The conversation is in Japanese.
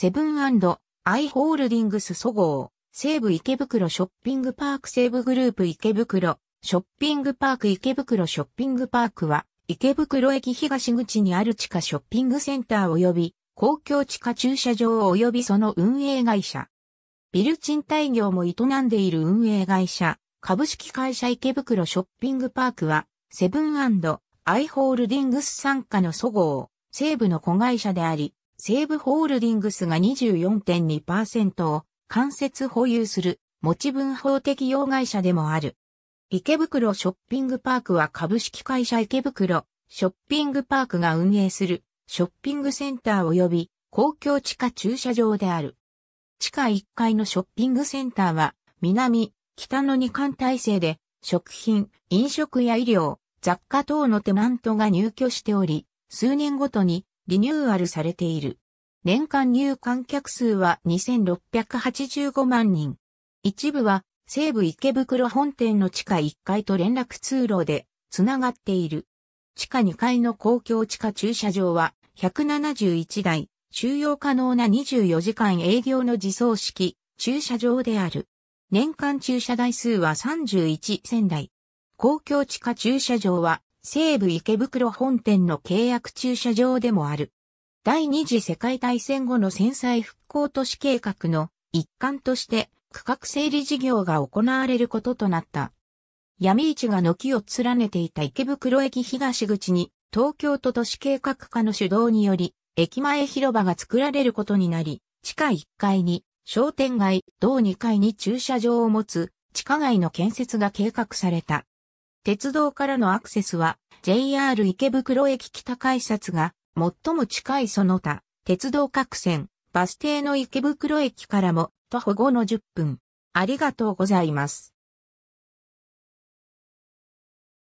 セブンアイ・ホールディングスそご西武池袋ショッピングパーク西武グループ池袋、ショッピングパーク池袋ショッピングパークは、池袋駅東口にある地下ショッピングセンター及び、公共地下駐車場及びその運営会社。ビル賃貸業も営んでいる運営会社、株式会社池袋ショッピングパークは、セブンアイ・ホールディングス傘下の祖ごう、西部の子会社であり、西武ホールディングスが24.2%を間接保有する持ち分法適用会社でもある。池袋ショッピングパークは株式会社池袋ショッピングパークが運営するショッピングセンター及び公共地下駐車場である。地下1階のショッピングセンターは南、北の2間体制で食品、飲食や医療、雑貨等のテナントが入居しており、数年ごとにリニューアルされている。年間入観客数は2685万人。一部は西武池袋本店の地下1階と連絡通路でつながっている。地下2階の公共地下駐車場は171台、収容可能な24時間営業の自走式駐車場である。年間駐車台数は31仙台。公共地下駐車場は西武池袋本店の契約駐車場でもある。第二次世界大戦後の戦災復興都市計画の一環として区画整理事業が行われることとなった。闇市が軒を連ねていた池袋駅東口に東京都都市計画課の主導により駅前広場が作られることになり、地下1階に商店街、同2階に駐車場を持つ地下街の建設が計画された。鉄道からのアクセスは JR 池袋駅北改札が最も近いその他、鉄道各線、バス停の池袋駅からも徒歩5の10分。ありがとうございます。